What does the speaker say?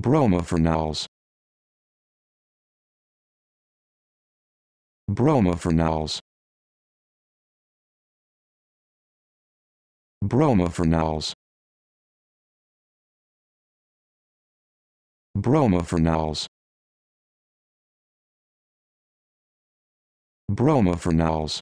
Bromophenols. Bromophenols. Bromophenols. Bromophenols. Bromophenols.